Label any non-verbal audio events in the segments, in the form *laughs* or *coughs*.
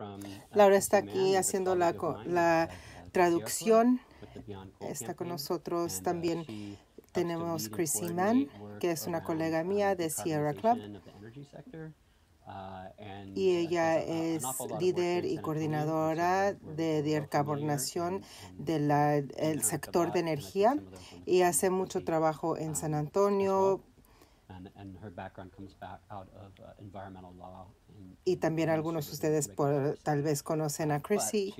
Uh, Laura está aquí haciendo la, la uh, traducción. Está con nosotros uh, también. Tenemos Chrissy Mann, que es una colega mía de Sierra Club. Y ella es líder y coordinadora de decarbonación del sector de energía y hace mucho trabajo en um, San Antonio y también algunos de ustedes por, tal vez conocen a Chrissy.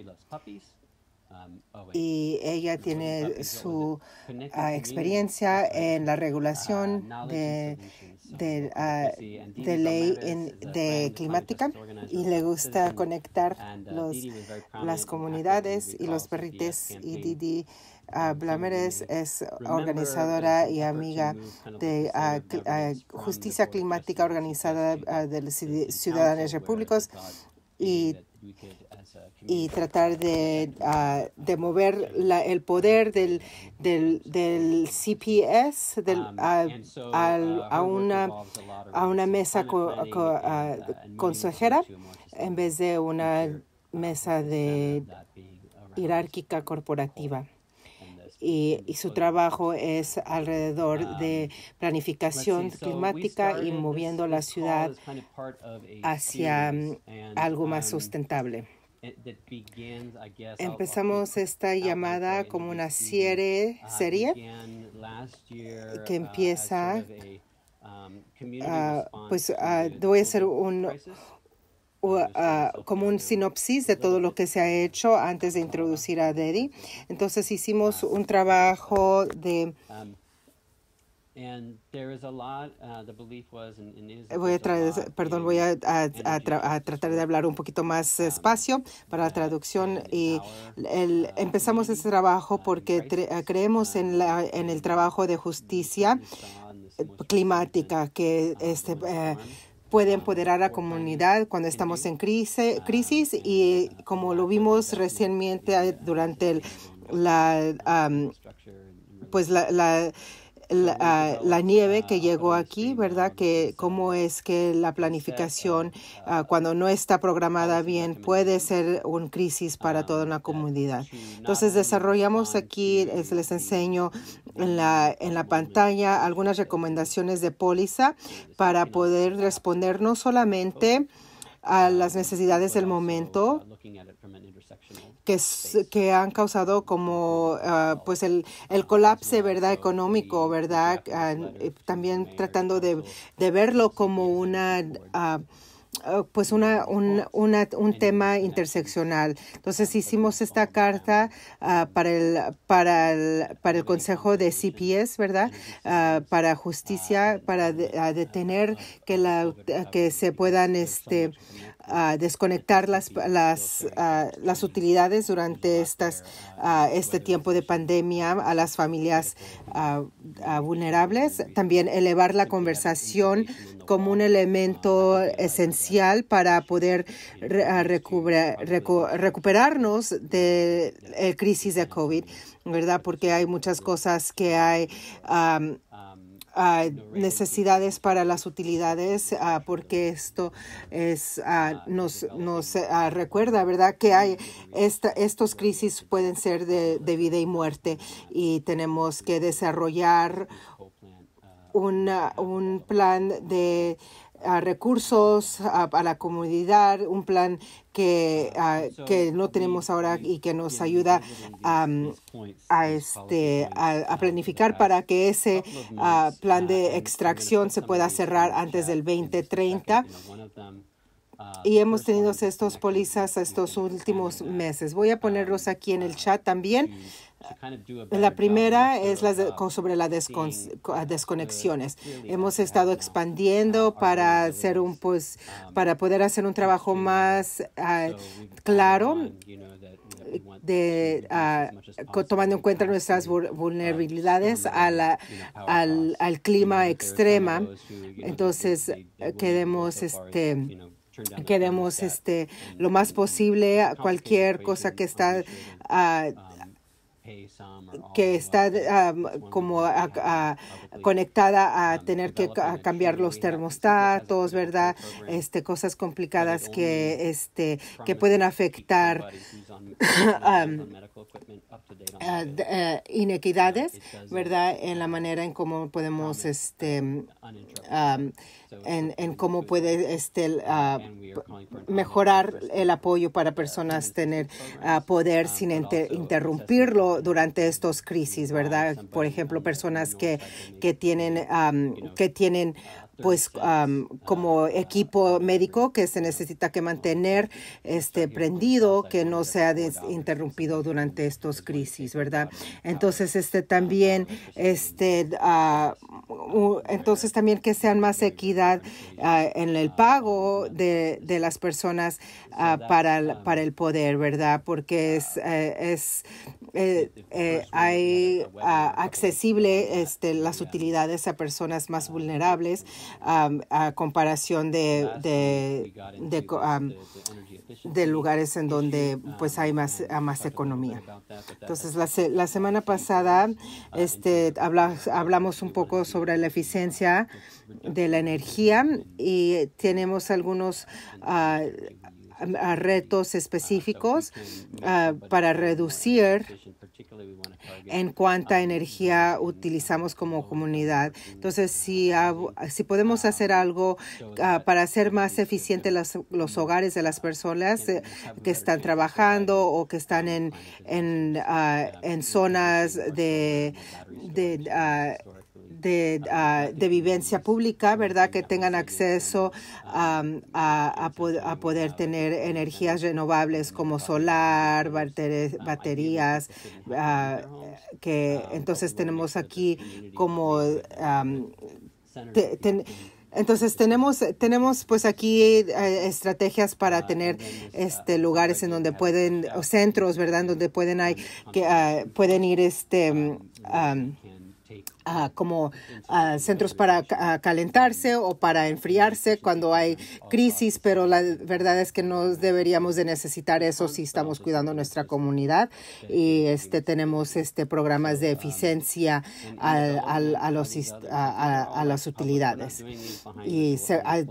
Um, oh, y ella tiene su ah, experiencia en la uh, regulación de, ah, de, ley de climática y le gusta conectar uh, los, las comunidades y los perrites y Didi Ah, Blamérez es, eh, organizadora y amiga de ah, ah, justicia climática organizada de ciudadanos repúblicos y, tratar de, mover el poder del, CPS del, um, uh, a, una, a una mesa uh, consejera en vez de una mesa de jerárquica corporativa y, su trabajo es alrededor um, de planificación climática y moviendo la ciudad hacia algo más um, sustentable. Empezamos esta llamada como una serie, uh, que uh, empieza, um, uh, pues voy a hacer un, como un sinopsis de todo lo que se ha hecho antes de introducir a Dedi. Entonces hicimos un trabajo de... Voy a perdón, voy a, tratar de hablar un poquito más um, espacio para la traducción y uh, empezamos este trabajo uh, porque eh, creemos uh, en, la, en el trabajo de justicia eh, climática que este puede empoderar a la comunidad cuando estamos en crisis, crisis y como lo vimos recientemente eh, durante el, la, pues la Ah, la, nieve que llegó aquí, ¿verdad? Que cómo es que la planificación, ah, cuando no está programada bien, puede ser una crisis para toda una comunidad. Entonces, desarrollamos aquí, les enseño en la, en la pantalla algunas recomendaciones de póliza para poder responder no solamente a las necesidades del momento, que, que han causado como ah, pues el, el colapse verdad económico verdad ah, eh, también tratando de, de, verlo como una ah, pues una, un, un tema interseccional. Entonces hicimos esta carta para, el, para, para el Consejo de CPS, ¿verdad? para justicia, para detener que, la, que se puedan este, desconectar las, las, las utilidades durante estas, este tiempo de pandemia a las familias vulnerables. También elevar la conversación como un elemento esencial para poder recuperarnos de la crisis de COVID, ¿verdad? Porque hay muchas cosas que hay. Ah, necesidades para las utilidades, ah, porque esto es, ah, nos, nos recuerda, ¿verdad? Que mm. hay esta, estos crisis pueden ser de, vida y muerte y tenemos que desarrollar uh, un plan de a recursos a, la comunidad, un plan que, que no tenemos ahora y que nos ayuda a mm, a, este, a, planificar para que ese ah, plan de uh, extracción se pueda cerrar antes del 2030. Uh, y hemos tenido estos pólizas estos últimos meses. Voy a ponerlos um, aquí en el uh, chat también la primera es uh, la sobre las desconexiones. Hemos estado uh, expandiendo para hacer un pues um, para poder hacer un trabajo más ah, claro eh, de ah, tomando en cuenta nuestras um, vulnerabilidades a la, al, clima extrema. Entonces eh, queremos este queremos este lo más posible cualquier cosa que está ah, que está ah, como uh, conectada a tener que cambiar los termostatos, ¿verdad? Este, cosas complicadas que, este, que pueden afectar *laughs* Ah, eh, inequidades, uh, ¿verdad? En la manera en cómo podemos, este, uh, um, en, cómo puede este, ah, mejorar el apoyo para uh, personas tener ah, poder um, sin interrumpirlo durante estas crisis, ¿verdad? Por ejemplo, personas que, um, que tienen, que tienen pues como ah, equipo médico que se necesita que mantener este prendido que no sea interrumpido durante estos crisis verdad entonces este también este ah, entonces también que sean más equidad ah, en el pago de, las personas para el, poder verdad porque es eh, es eh, eh, hay accesible este las utilidades a personas más vulnerables a comparación de, de, de, lugares en donde um, pues hay más, um, más economía. Entonces, la, la semana pasada uh, este, hablamos, un poco sobre la uh, eficiencia de la energía y tenemos algunos uh, ah, retos específicos ah, para reducir en cuánta um, energía utilizamos como comunidad. Entonces, si, si podemos hacer algo ah, para hacer más eficientes los, mm-hmm. hogares de las personas eh, que están trabajando o que están en, en, ah, en zonas de, de de, ah, de vivencia pública, ¿verdad? Que tengan acceso a, a, a, poder tener energías renovables como solar, baterías, ah, que entonces tenemos aquí como... entonces tenemos tenemos pues aquí eh, estrategias para tener este lugares en donde pueden centros, ¿verdad? En donde pueden hay que ah, pueden ir este como centros para calentarse o para enfriarse cuando hay crisis, pero la verdad es que no deberíamos de necesitar eso si estamos cuidando nuestra comunidad y este tenemos este programas de eficiencia a, los, a, las utilidades y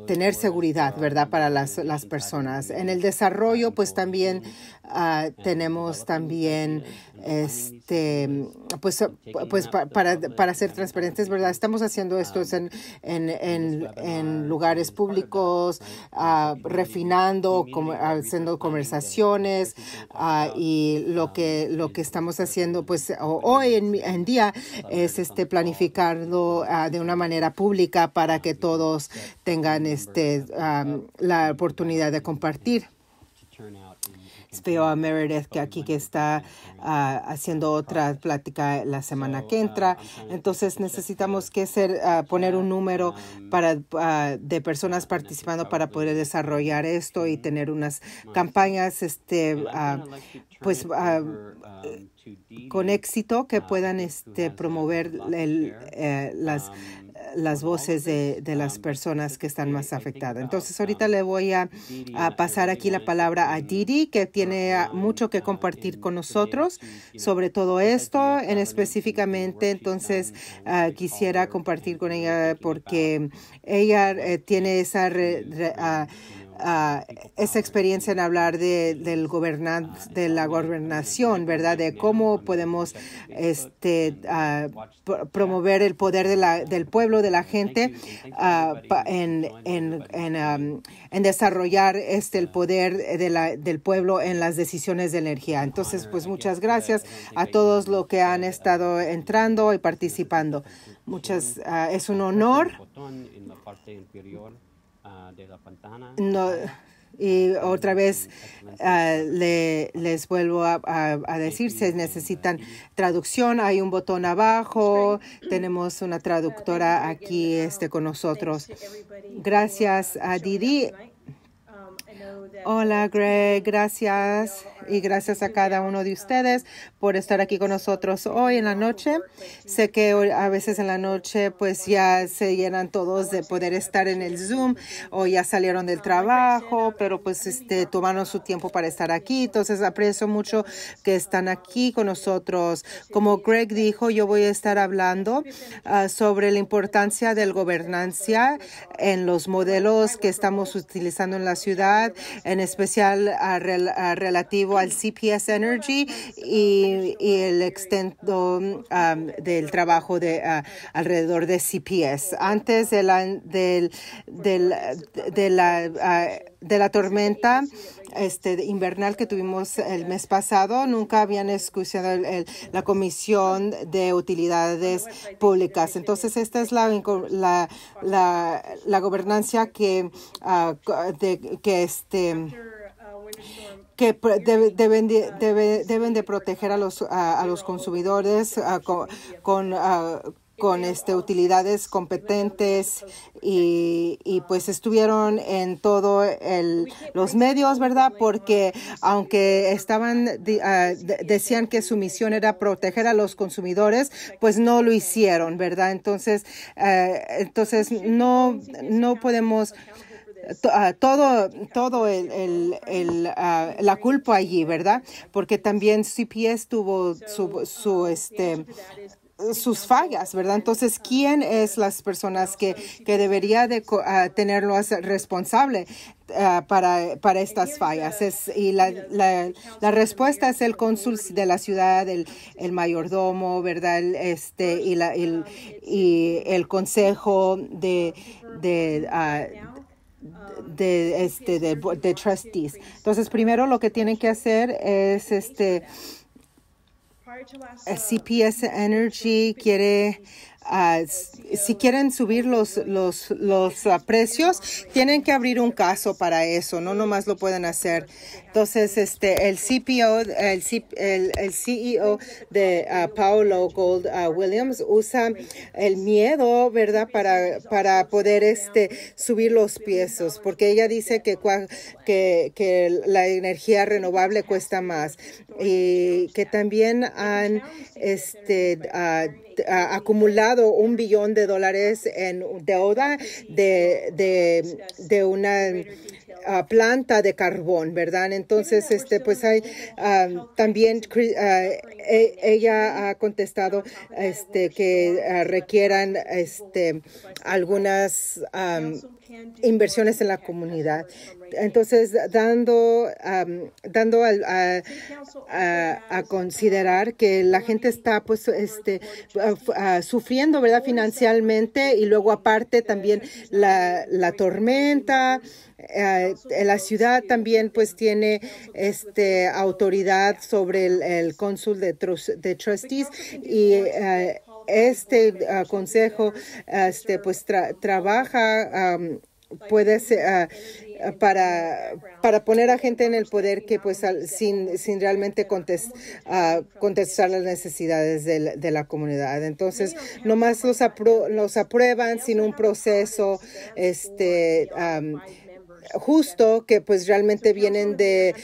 tener seguridad, ¿verdad? Para las, personas. En el desarrollo, pues también ah, tenemos también este pues pues para hacer transparentes, ¿verdad? Estamos haciendo esto en, en, en, lugares públicos, ah, refinando, haciendo conversaciones ah, y lo que, lo que estamos haciendo pues hoy en, día es este planificarlo ah, de una manera pública para que todos tengan este, la oportunidad de compartir. Veo a Meredith que aquí que está ah, haciendo otra plática la semana que entra. Entonces necesitamos que ser, ah, poner un número para, ah, de personas participando para poder desarrollar esto y tener unas campañas este, pues, con éxito que puedan este, promover el, eh, las las voces de, las personas que están más este, afectadas. Entonces, ahorita le voy a, pasar aquí la palabra a mm, Didi, que tiene ah, mucho que ah, compartir con nosotros sobre todo esto, en específicamente. Entonces, ah, quisiera compartir con ella porque ella eh, tiene esa... Re, Ah, esa experiencia en hablar de, del de la gobernación, ¿verdad? De cómo podemos este, ah, promover el poder de la, del pueblo, de la gente, ah, en, en, en, desarrollar este, el poder de la, del pueblo en las decisiones de energía. Entonces, pues muchas gracias a todos los que han estado entrando y participando. Muchas, es un honor. Ah, no, ah, y ah, otra vez les vuelvo a, decir, si necesitan traducción, hay un botón abajo, tenemos una traductora aquí este, con nosotros. Gracias a Didi Hola Greg, gracias y gracias a cada uno de ustedes por estar aquí con nosotros hoy en la noche. Sé que a veces en la noche pues ya se llenan todos de poder estar en el Zoom o ya salieron del trabajo, pero pues este, tomaron su tiempo para estar aquí. Entonces aprecio mucho que están aquí con nosotros. Como Greg dijo, yo voy a estar hablando ah, sobre la importancia del gobernancia en los modelos que estamos utilizando en la ciudad en especial relativo al CPS Energy y, el extento um, del trabajo de uh, alrededor de CPS. Antes de la, del, de la, uh, de la tormenta, este, invernal que tuvimos el mes pasado. Nunca habían escuchado la Comisión de Utilidades pues, Públicas. Entonces, esta es la, la, la, gobernanza que, ah, que este que deben, de, deben, proteger a los, a, los consumidores ah, con ah, con este, utilidades competentes y, y pues estuvieron en todo los medios, ¿verdad? Porque aunque estaban, ah, decían que su misión era proteger a los consumidores, pues no lo hicieron, ¿verdad? Entonces, eh, entonces no, no podemos ah, todo, todo el, el, ah, la culpa allí, ¿verdad? Porque también CPS tuvo su, su este, sus fallas, ¿verdad? Entonces, ¿quién es las personas que, debería de ah, responsable ah, para, estas fallas? Es, y la, respuesta es el cónsul de la ciudad, el, mayordomo, ¿verdad? Este, y, la, el, y el consejo de... de ah, este de, trustees entonces primero lo que tienen que hacer es este eh, CPS Energy quiere si quieren subir los, los, los precios, tienen que abrir un caso para eso, no nomás lo pueden hacer. Entonces, este, el CPO, el, el, CEO de ah, Paolo Gold ah, Williams usa el miedo, ¿verdad? Para, para poder este, subir los piezos, porque ella dice que, que, que la energía renovable cuesta más y que también han este, ah, acumulado un billón de dólares en deuda de, de, una ah, planta de carbón, ¿verdad? Entonces, este, pues hay ah, también ah, e, ella ha contestado este, que requieran este, algunas inversiones en la comunidad. Entonces, dando, dando a, considerar que la gente está pues este sufriendo, ¿verdad? Financialmente y luego aparte también la, tormenta. Eh, la ciudad también pues tiene este autoridad sobre el, cónsul de, de trustees y eh, este ah, consejo este, pues trabaja puede ser ah, para, para poner a gente en el poder que pues sin, sin realmente ah, contestar las necesidades de la, comunidad. Entonces, nomás los, los aprueban sin un proceso este, justo que pues realmente vienen de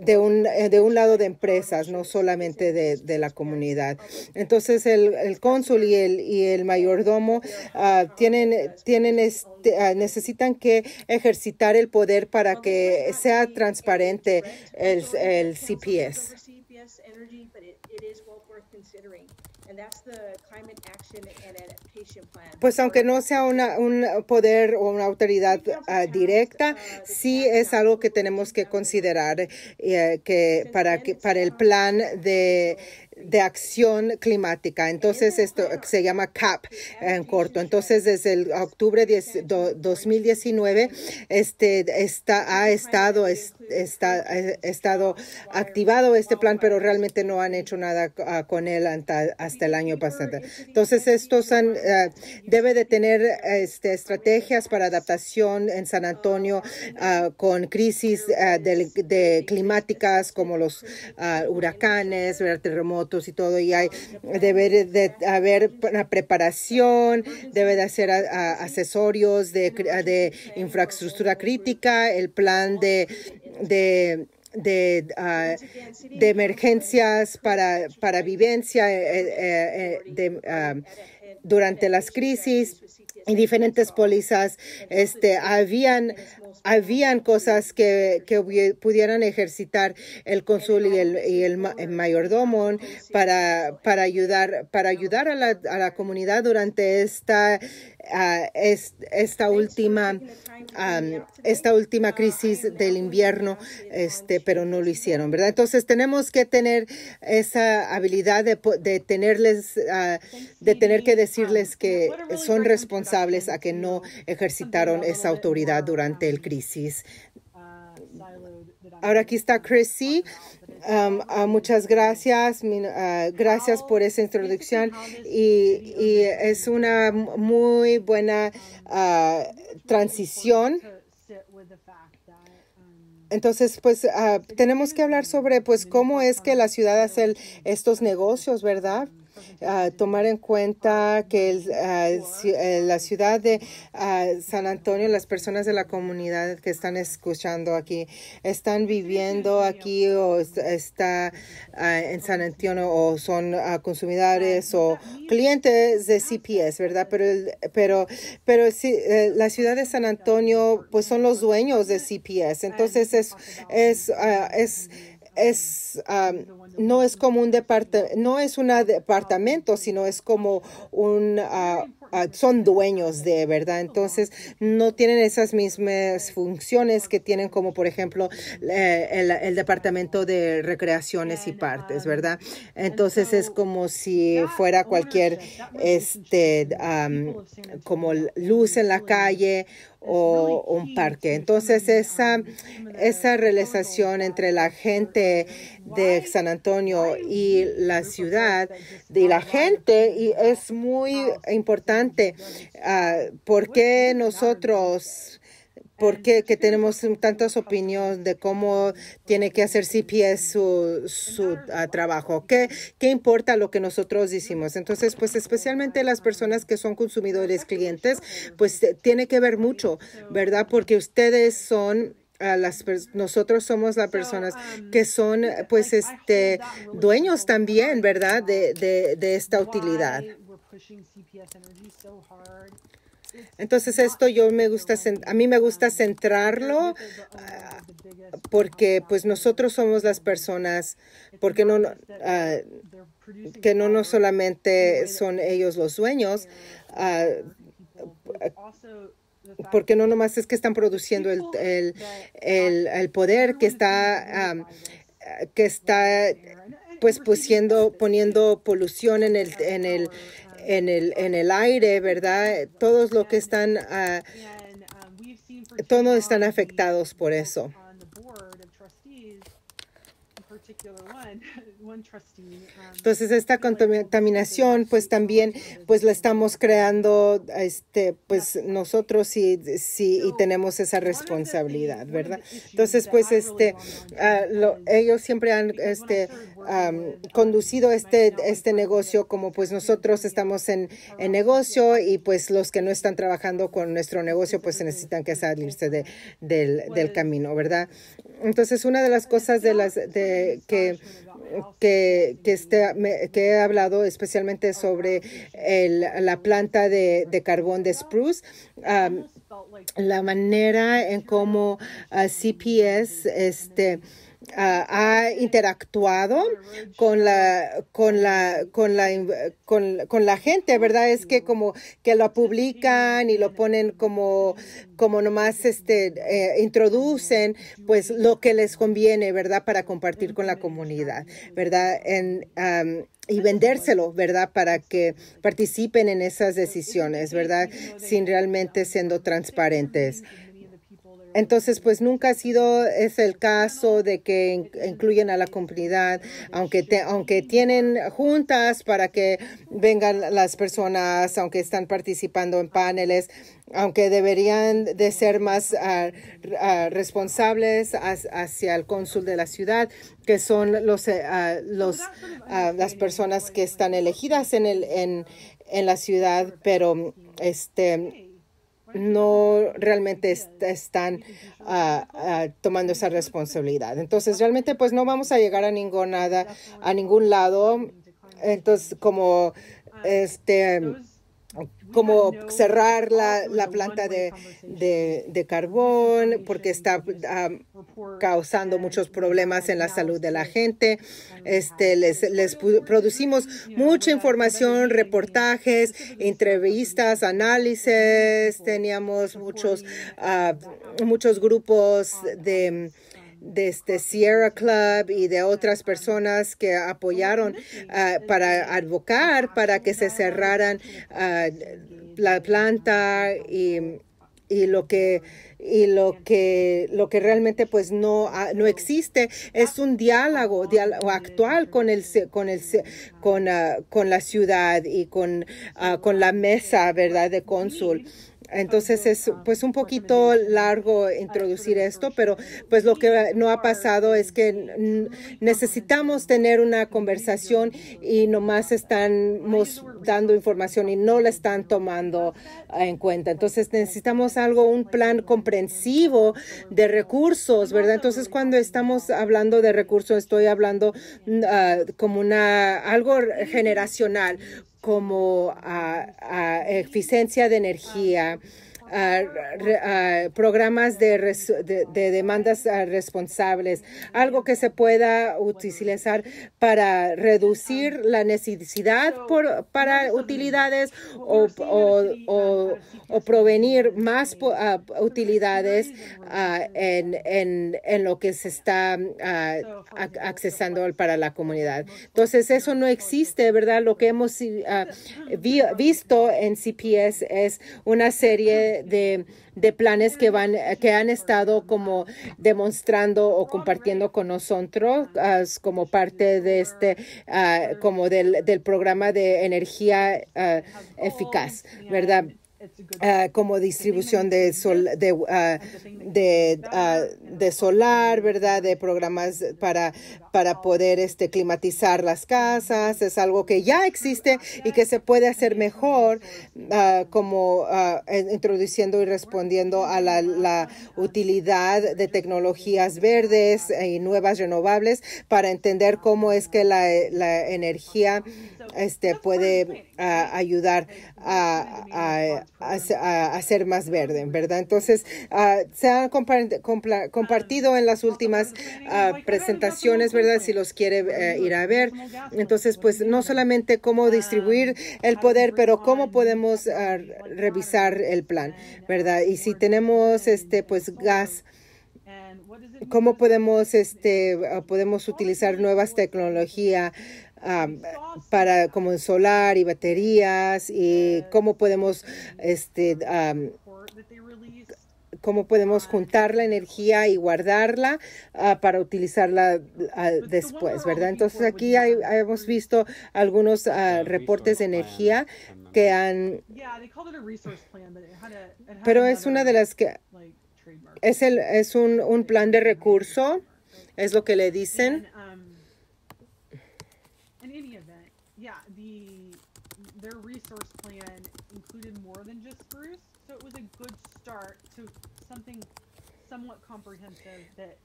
de un, eh, de un lado de empresas, no solamente de, la comunidad. Entonces, el, el cónsul y el, y el mayordomo ah, tienen, tienen este, ah, necesitan que ejercitar el poder para que sea transparente el, el CPS yes, energy, but it, it is well worth considering. And that's the climate action and adaptation plan. Pues aunque no sea una, un poder o una autoridad ah, uh, directa, sí es algo que tenemos que considerar eh, que para, que, para el plan de de acción climática. Entonces, esto se llama CAP en corto. Entonces, desde el octubre de 2019, este está este ha estado está ha estado activado este plan, pero realmente no han hecho nada ah, con él hasta, el año pasado. Entonces, estos ah, debe de tener este, estrategias para adaptación en San Antonio oh, ah, con crisis de, climáticas como los huracanes, terremotos y todo, y hay, debe de haber una preparación, debe de hacer asesorios de, infraestructura crítica, el plan de, de ah, emergencias para, para vivencia eh, eh, eh, ah, durante las crisis y diferentes pólizas. Este, habían, habían cosas que, pudieran ejercitar el consul y el, y el, mayordomo para, para, ayudar, para ayudar a la, comunidad durante esta, ah, esta, última, esta última crisis del invierno, este, pero no lo hicieron, ¿verdad? Entonces tenemos que tener esa habilidad de, tenerles, ah, de tener que decirles que son responsables responsables a que no ejercitaron esa autoridad durante el crisis. Ahora aquí está Chrissy. Um, ah, muchas gracias. Ah, gracias por esa introducción. Y, es una muy buena ah, transición. Entonces, pues tenemos que hablar sobre pues cómo es que la ciudad hace estos negocios, ¿verdad? tomar en cuenta que eh, la ciudad de San Antonio, las personas de la comunidad que están escuchando aquí, están viviendo aquí o está en San Antonio o son consumidores o clientes de CPS, ¿verdad? Pero, pero, pero eh, la ciudad de San Antonio, pues son los dueños de CPS. Entonces es, es, es es, no es como un departamento, no es departamento, sino es como un, ah, Ah, son dueños de, ¿verdad? Entonces, no tienen esas mismas funciones que tienen como, por ejemplo, eh, el, Departamento de Recreaciones y Partes, ¿verdad? Entonces, es como si fuera cualquier, este, como luz en la calle o un parque. Entonces, esa, esa relación entre la gente de San Antonio y la ciudad y la gente y es muy importante Ah, ¿Por qué nosotros, porque que tenemos tantas opiniones de cómo tiene que hacer CPS su, su ah, trabajo? ¿Qué, importa lo que nosotros decimos? Entonces, pues especialmente las personas que son consumidores, clientes, pues tiene que ver mucho, ¿verdad? Porque ustedes son ah, las nosotros somos las personas que son pues este dueños también verdad de esta utilidad entonces esto yo me gusta, a mí me gusta centrarlo ah, porque pues nosotros somos las personas, porque no, ah, que no, no solamente son ellos los dueños, ah, porque no nomás es que están produciendo el, poder que está, que está pues, pusiendo poniendo polución en el, en el en el, en el aire, ¿verdad? Todos los que están, ah, todos están afectados por eso. Um, Entonces esta contaminación pues también pues la estamos creando este pues nosotros sí, sí y tenemos esa responsabilidad, ¿verdad? Entonces pues este ah, ellos siempre han este um, conducido este este negocio como pues nosotros estamos en, negocio y pues los que no están trabajando con nuestro negocio pues se necesitan que salirse de, del, del camino, ¿verdad? Entonces una de las cosas de las de que que este, que he hablado especialmente sobre el, la planta de, carbón de Spruce, la manera en cómo ah, CPS este, ha interactuado con la, con la, con la, con, la gente, ¿verdad? Es que como que lo publican y lo ponen como, como nomás este, eh, introducen pues lo que les conviene, ¿verdad? Para compartir con la comunidad, ¿verdad? En, y vendérselo, ¿verdad? Para que participen en esas decisiones, ¿verdad? Sin realmente siendo transparentes. Entonces, pues nunca ha sido es el caso de que incluyen a la comunidad, aunque aunque tienen juntas para que vengan las personas, aunque están participando en paneles, aunque deberían de ser más ah, ah, responsables hacia el cónsul de la ciudad, que son los, eh, ah, los las personas que están elegidas en el en, en la ciudad, pero este no realmente están ah, ah, tomando esa responsabilidad. Entonces, realmente, pues no vamos a llegar a ningún, nada, a ningún lado. Entonces, como este como cerrar la, planta de, carbón porque está ah, causando muchos problemas en la salud de la gente. Este, les, producimos mucha información, reportajes, entrevistas, análisis. Teníamos muchos, ah, muchos grupos de desde este Sierra Club y de otras personas que apoyaron ah, para advocar para que se cerraran ah, la planta y, y lo que y lo que lo que realmente pues no ah, no existe es un diálogo, actual con el con el con, con la ciudad y con con la mesa verdad de cónsul entonces es pues un poquito largo introducir esto, pero pues lo que no ha pasado es que necesitamos tener una conversación y nomás estamos dando información y no la están tomando en cuenta. Entonces necesitamos algo, un plan comprensivo de recursos, ¿verdad? Entonces cuando estamos hablando de recursos, estoy hablando ah, como una algo generacional como a, eficiencia de energía, programas de, demandas responsables, algo que se pueda utilizar para reducir la necesidad por, para utilidades o, provenir más utilidades en, lo que se está accesando para la comunidad. Entonces, eso no existe, ¿verdad? Lo que hemos visto en CPS es una serie de, planes que, van, que han estado como demostrando o compartiendo con nosotros ah, como parte de este, ah, como del, del, programa de energía ah, eficaz, ¿verdad? como distribución de sol, de, de, de, solar, ¿verdad? De programas para para poder este, climatizar las casas. Es algo que ya existe y que se puede hacer mejor ah, como ah, introduciendo y respondiendo a la, utilidad de tecnologías verdes y nuevas renovables para entender cómo es que la, energía este, puede ah, ayudar a, a, ser más verde, ¿verdad? Entonces, se ha compartido en las últimas presentaciones, si los quiere eh, ir a ver. Entonces, pues no solamente cómo distribuir el poder, pero cómo podemos ah, revisar el plan, ¿verdad? Y si tenemos este, pues gas cómo podemos este ah, podemos utilizar nuevas tecnologías ah, para como el solar y baterías y cómo podemos este cómo podemos juntar la energía y guardarla ah, para utilizarla ah, pues después, ¿verdad? Entonces aquí pues, ah, hemos pues, visto algunos reportes de energía que han... Pero es una de las que... Es, el, es un, un plan de recurso, es lo que le dicen. start to something somewhat comprehensive that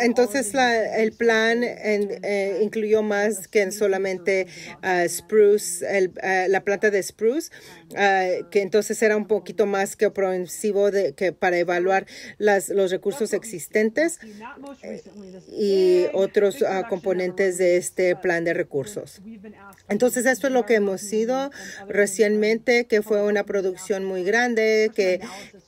Entonces el plan eh, incluyó más que solamente ah, spruce, eh, la planta de spruce, ah, que entonces era un poquito más que progresivo de, que para evaluar las, los recursos existentes eh, y otros ah, componentes de este plan de recursos. Entonces esto es lo que hemos sido recientemente, que fue una producción muy grande, que,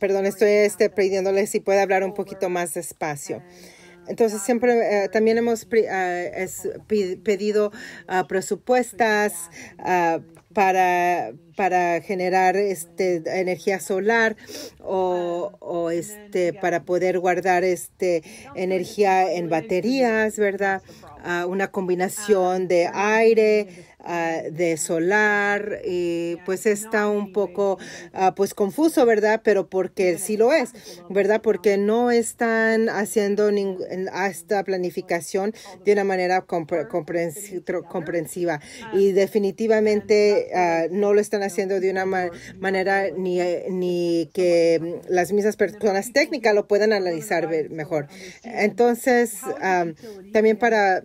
Perdón, estoy este, pidiéndole si puede hablar un poquito más despacio. Uh, Entonces, siempre eh, también hemos eh, pedido ah, presupuestas ah, para, generar este, energía solar o, um, este, para poder guardar este, energía en baterías, ¿verdad? Ah, una um, combinación de aire, Ah, de solar, y pues está un poco ah, pues confuso, ¿verdad? Pero porque sí lo es, ¿verdad? Porque no están haciendo esta planificación de una manera comprensiva y definitivamente ah, no lo están haciendo de una manera ni, ni que las mismas personas técnicas lo puedan analizar mejor. Entonces, también para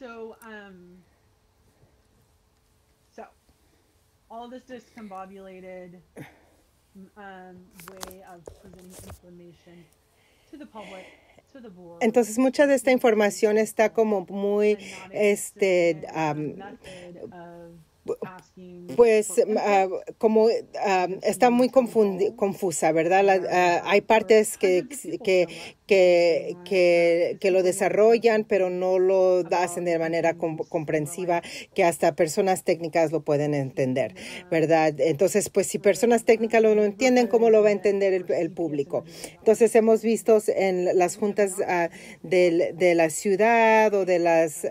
So, um, so all this discombobulated um, way of presenting information to the public Entonces mucha de esta información está como muy este um, pues ah, como ah, está muy confusa, ¿verdad? Ah, hay partes que, que, que, que, lo desarrollan, pero no lo hacen de manera comprensiva que hasta personas técnicas lo pueden entender, ¿verdad? Entonces, pues si personas técnicas lo no entienden, ¿cómo lo va a entender el, público? Entonces, hemos visto en las juntas de, de, la ciudad o de las,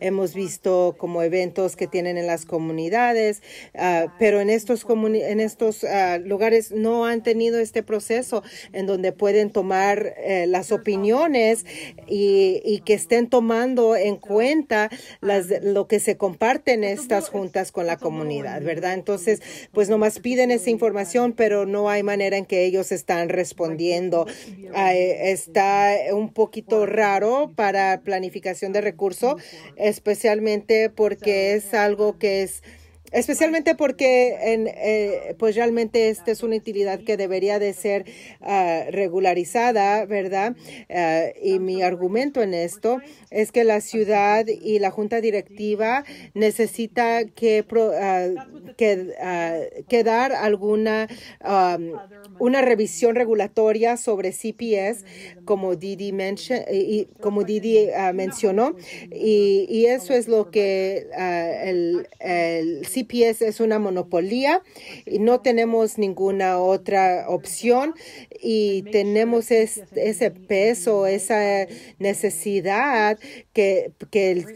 hemos visto como eventos que tienen en las comunidades, comunidades, ah, pero en estos, en estos ah, lugares no han tenido este proceso en donde pueden tomar eh, las opiniones y, que estén tomando en cuenta lo que se comparten estas juntas con la comunidad, ¿verdad? Entonces, pues nomás piden esa información, pero no hay manera en que ellos están respondiendo. Ah, eh, está un poquito raro para planificación de recursos, especialmente porque es algo que es especialmente porque en, eh, pues realmente esta es una utilidad que debería de ser ah, regularizada, ¿verdad? Ah, y mi argumento en esto es que la ciudad y la junta directiva necesita que, ah, que, dar alguna una revisión regulatoria sobre CPS como Didi, eh, y, como Didi mencionó y, y, eso es lo que el, el es una monopolía y no tenemos ninguna otra opción y tenemos ese peso, esa necesidad que,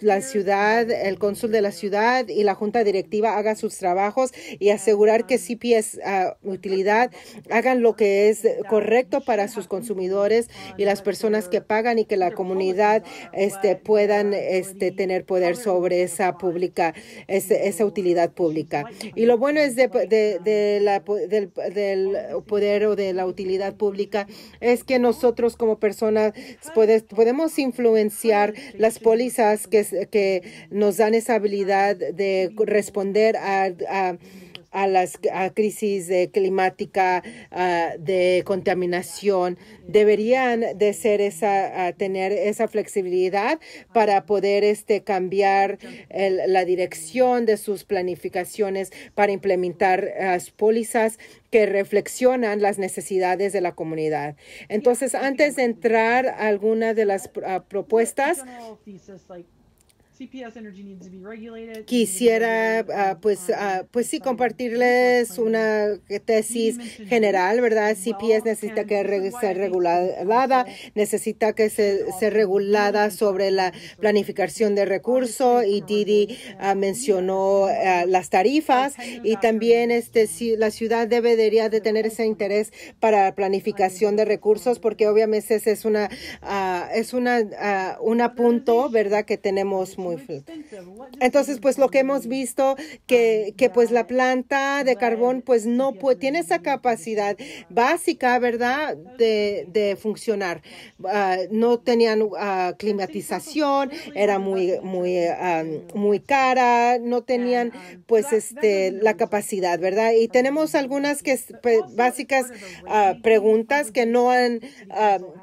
la ciudad, el cónsul de la ciudad y la junta directiva haga sus trabajos y asegurar que CPS ah, es utilidad hagan lo que es correcto para sus consumidores y las personas que pagan y que la comunidad este, puedan este, tener poder sobre esa pública, ese, esa utilidad pública. Y lo bueno es de, de, de del, del poder o de la utilidad pública es que nosotros como personas podemos influenciar las pólizas que, que nos dan esa habilidad de responder a a las a crisis de climática, de contaminación. Deberían de ser esa, tener esa flexibilidad para poder este, cambiar la dirección de sus planificaciones para implementar eh, las pólizas que reflexionan las necesidades de la comunidad. Entonces, antes de entrar a alguna de las ah, propuestas, Quisiera, ah, pues, ah, pues sí, compartirles una tesis general, ¿verdad? CPS necesita que sea regulada, necesita que se, sea regulada sobre la planificación de recursos y Didi ah, uh, mencionó las tarifas y también este, la ciudad debería de tener ese interés para la planificación de recursos porque obviamente ese es una, es una, un punto, ¿verdad? Que tenemos muy Entonces, pues lo que hemos visto, que, que pues la planta de carbón, pues no tiene esa capacidad básica, ¿verdad?, de, funcionar. Ah, no tenían climatización, era muy, muy, muy cara, no ah, tenían ah, pues este, la capacidad, ¿verdad? Y tenemos algunas que, básicas preguntas que no han,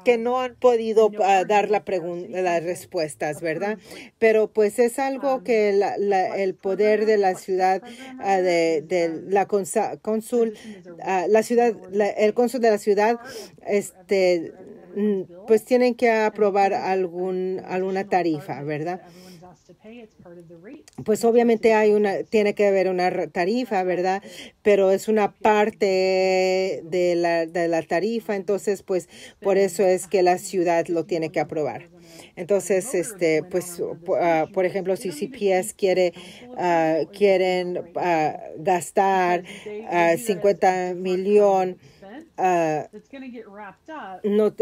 que no han podido dar la las respuestas, ¿verdad? Pero pues es algo que el poder de la ciudad, ah, de, la ah, la ciudad, el cónsul de la ciudad, este, mm, pues tienen que aprobar algún, alguna tarifa, ¿verdad? Pues obviamente hay una, tiene que haber una tarifa, ¿verdad? Pero es una parte de la, de la tarifa, entonces pues por eso es que la ciudad lo tiene que aprobar. Entonces, este, pues, por ejemplo, si CPS quiere, quieren gastar 50 millones, no,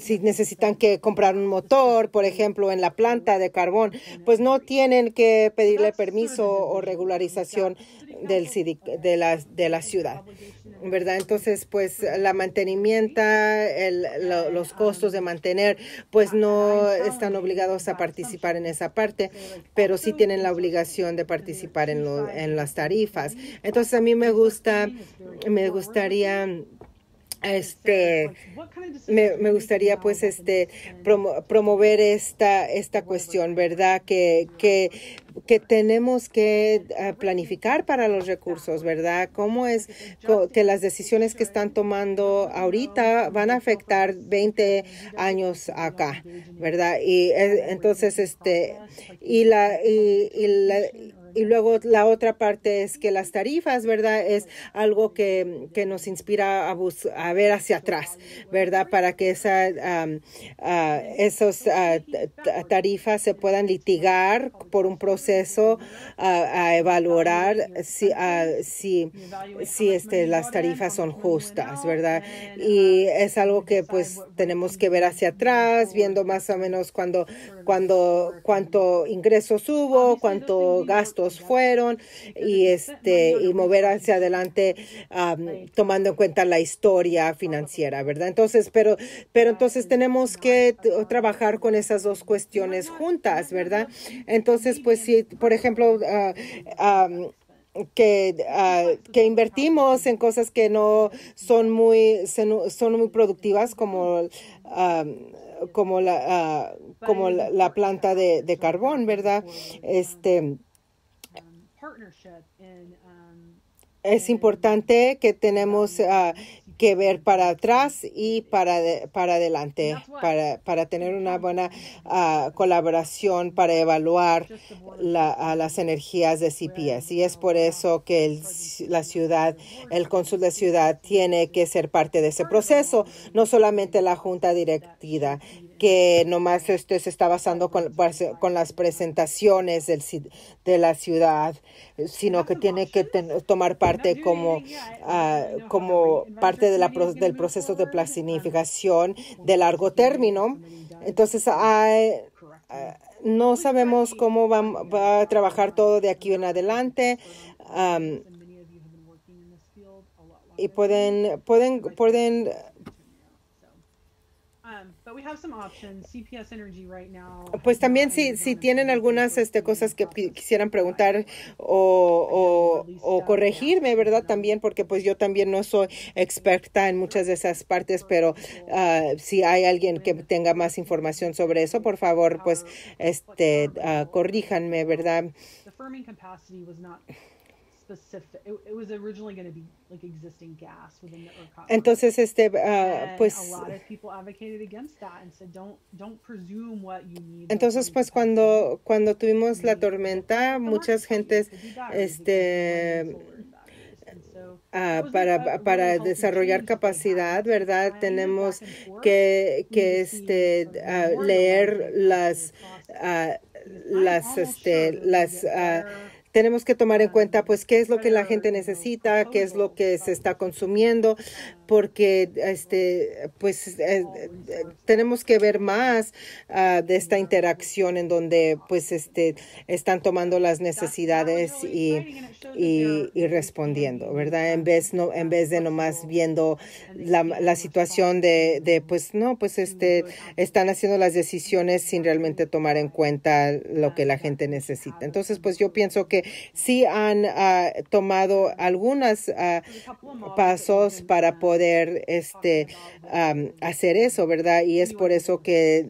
si necesitan que comprar un motor, por ejemplo, en la planta de carbón, pues no tienen que pedirle permiso o regularización del, de la, de la ciudad. ¿verdad? Entonces, pues la mantenimiento, los costos de mantener, pues no están obligados a participar en esa parte, pero sí tienen la obligación de participar en, en las tarifas. Entonces, a mí me gusta, me gustaría este me, me, gustaría pues este promover esta esta cuestión verdad que que que tenemos que ah, planificar para los recursos, ¿verdad? ¿Cómo es que las decisiones que están tomando ahorita van a afectar 20 años acá, ¿verdad? Y eh, entonces, este, y la, y, la, y luego la otra parte es que las tarifas, ¿verdad? Es algo que, nos inspira a, a ver hacia atrás, ¿verdad? Para que esa, ah, esas ah, tarifas se puedan litigar por un proceso ah, a evaluar si, si, si este, las tarifas son justas, ¿verdad? Y es algo que pues tenemos que ver hacia atrás, viendo más o menos cuando cuando cuánto ingresos hubo, cuánto gastos fueron y este y mover hacia adelante tomando en cuenta la historia financiera, ¿verdad? Entonces, pero pero entonces tenemos que trabajar con esas dos cuestiones juntas, ¿verdad? Entonces, pues si por ejemplo ah, que, ah, que invertimos en cosas que no son muy, son muy productivas como eh, como la, ah, como la, planta de, de, carbón, ¿verdad? Este, um, um, es importante que tenemos ah, que ver para atrás y para, para adelante, para, tener una buena ah, colaboración para evaluar la, a las energías de CPS. Y es por eso que la ciudad, el cónsul de ciudad tiene que ser parte de ese proceso, no solamente la junta directiva que más este se está basando con, pues, las presentaciones del, de la ciudad, sino que tiene que tomar parte como, ah, como parte de la, del proceso de planificación de largo término. Entonces, ah, no sabemos cómo va, a trabajar todo de aquí en adelante. y pueden, pueden, pueden pues también si, si tienen algunas este, cosas que quisieran preguntar o, corregirme, ¿verdad? También, porque pues yo también no soy experta en muchas de esas partes, pero ah, si hay alguien que tenga más información sobre eso, por favor, pues este, uh, corríjanme, ¿verdad? specific. It, it was originally going to be like existing gas within the ERCOT. Entonces, este, uh, pues. A lot of people advocated against that and said, don't, don't presume what you need. Entonces, pues, cuando, cuando tuvimos la tormenta, muchas gentes, este. Uh, para, para desarrollar capacidad, ¿verdad? Tenemos que, que este, uh, leer las, uh, las, este, las tenemos que tomar en cuenta pues qué es lo que la gente necesita, qué es lo que se está consumiendo, porque este pues eh, tenemos que ver más ah, de esta interacción en donde pues este están tomando las necesidades y, y, respondiendo verdad en vez no en vez de nomás viendo la, la situación de, de, pues no pues este están haciendo las decisiones sin realmente tomar en cuenta lo que la gente necesita entonces pues yo pienso que sí han ah, tomado algunas ah, pasos para poder poder este, hacer eso, ¿verdad? Y es por eso que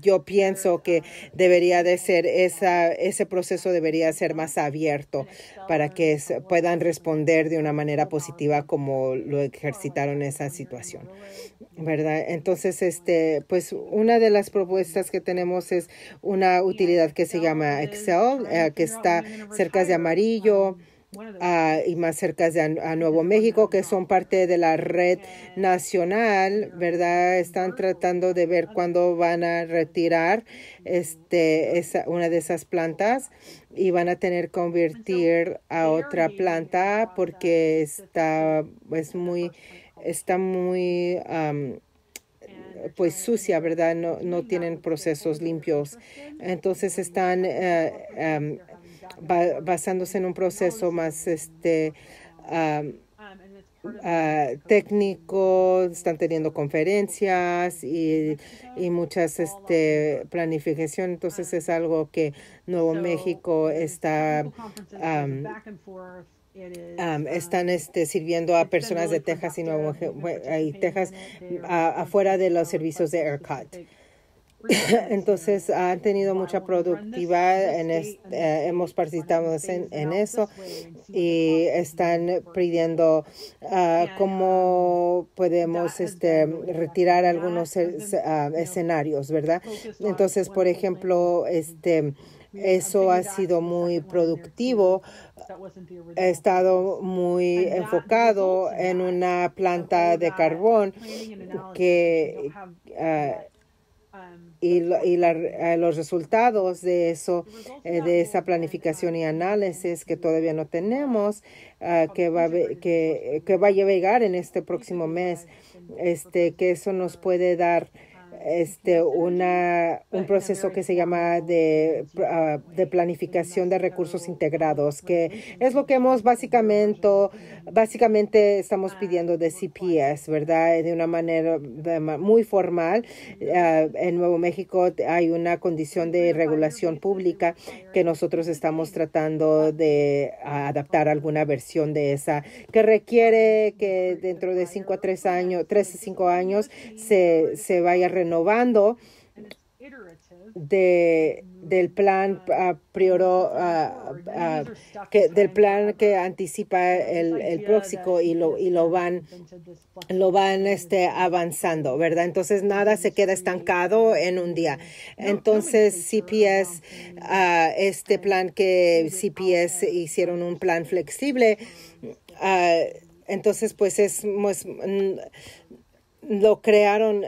yo pienso que debería de ser esa, ese proceso debería ser más abierto para que puedan responder de una manera positiva como lo ejercitaron en esa situación, ¿verdad? Entonces, este, pues una de las propuestas que tenemos es una utilidad que se llama Excel, eh, que está cerca de amarillo y más cerca de a, Nuevo México, que son parte de la red nacional, ¿verdad? Están tratando de ver cuándo van a retirar este, esa, una de esas plantas y van a tener que convertir a otra planta porque está, es muy, está muy... pues sucia, ¿verdad? No, no tienen procesos limpios. Entonces están basándose en un proceso más este, ah, están teniendo conferencias y, muchas este, planificación. Entonces es algo que Nuevo México está están este, sirviendo a personas de Texas y Nuevo Texas afuera de los servicios de ERCOT. *coughs* Entonces han tenido mucha productividad, en este, eh, hemos participado en, eso y están pidiendo ah, cómo podemos este, retirar algunos ah, escenarios, ¿verdad? Entonces, por ejemplo, este eso ha sido muy productivo. He estado muy enfocado en una planta de carbón que y, y eh, los resultados de eso, eh, de esa planificación y análisis que todavía no tenemos, ah, ah, que, va, que, que va a llegar en este próximo mes, este, que eso nos puede dar este, una, un proceso que se llama de, ah, de planificación de recursos integrados, que es lo que hemos básicamente, básicamente estamos pidiendo de CPS, ¿verdad? De una manera muy formal. Ah, en Nuevo México hay una condición de regulación pública que nosotros estamos tratando de adaptar alguna versión de esa, que requiere que dentro de cinco a tres años, tres a cinco años, se, se vaya a renovando de, del plan prioro, que, del plan que anticipa el, el próximo y lo, y lo van, lo van este, avanzando, ¿verdad? Entonces nada se queda estancado en un día. Entonces CPS, ah, este plan que CPS hicieron un plan flexible, ah, entonces pues es, pues, mm, lo crearon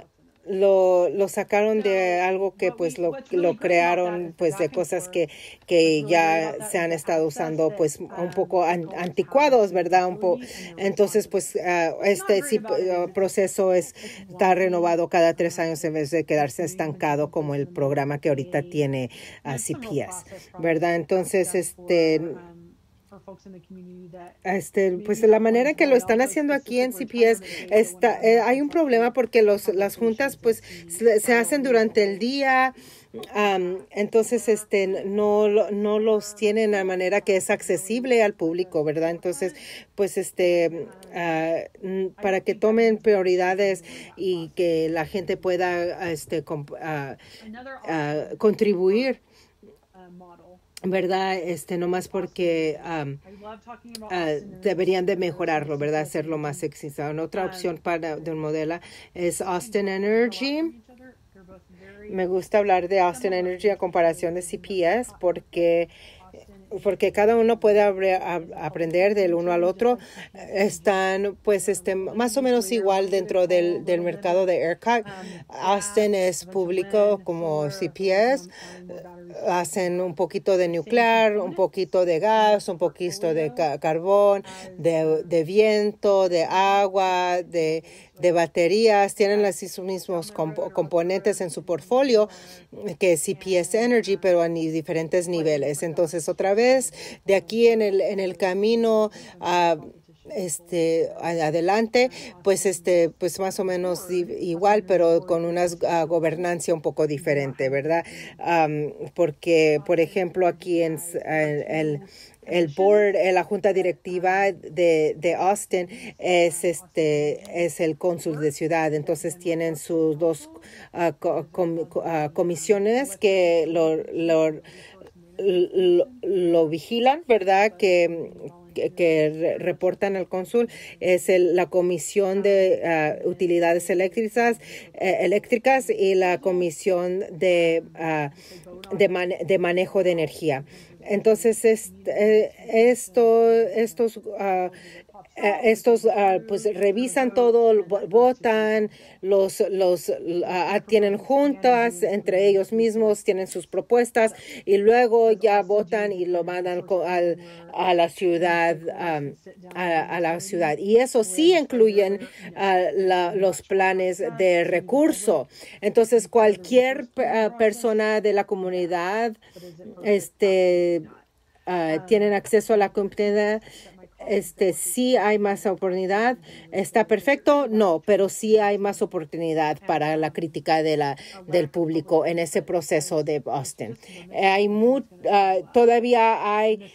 lo, lo sacaron de algo que pues lo, lo crearon pues de cosas que, que ya se han estado usando pues un poco anticuados, ¿verdad? Un po, entonces pues ah, este eh, proceso es, está renovado cada tres años en vez de quedarse estancado como el programa que ahorita tiene a ¿verdad? Entonces este este, pues la manera que lo están haciendo aquí en CPS, está, eh, hay un problema porque los, las juntas pues se, hacen durante el día. entonces, este, no, no los tienen de manera que es accesible al público, ¿verdad? Entonces, pues, este, ah, mm, para que tomen prioridades y que la gente pueda, este, ah, ah, contribuir. ¿verdad? Este, más porque ah, deberían de mejorarlo, ¿verdad? Hacerlo más exitoso. Otra ah. opción para de un modelo es Austin Energy. Me gusta hablar de Austin Energy a comparación de CPS porque porque cada uno puede aprender del uno al otro. Están pues este, más o menos igual dentro del, del mercado de ERCOT. Austin es público como CPS hacen un poquito de nuclear, un poquito de gas, un poquito de carbón, de, viento, de agua, de, baterías. Tienen las mismos componentes en su portfolio que CPS Energy, pero a diferentes niveles. Entonces, otra vez, de aquí en el, en el camino... a este adelante pues este pues más o menos igual pero con una ah, gobernancia un poco diferente verdad porque por ejemplo aquí en, el el board, la junta directiva de, Austin es este es el cónsul de ciudad, entonces tienen sus dos ah, ah, comisiones que lo, lo, vigilan, ¿verdad? Que, que, reportan al Consul es la Comisión de ah, Utilidades Eléctricas, eh, eléctricas y la Comisión de, ah, de, Manejo de Energía. Entonces, este, eh, esto, estos ah, eh, estos ah, pues revisan todo, votan, los, los ah, ah, tienen juntas entre ellos mismos, tienen sus propuestas y luego ya votan y lo mandan a la ciudad, a, a, la ciudad. Y eso sí incluyen los planes de recurso. Entonces cualquier persona de la comunidad, este, tienen acceso a la comunidad este, sí hay más oportunidad, está perfecto, no, pero sí hay más oportunidad para la crítica de la, del público en ese proceso de Boston. Eh, hay ah, todavía hay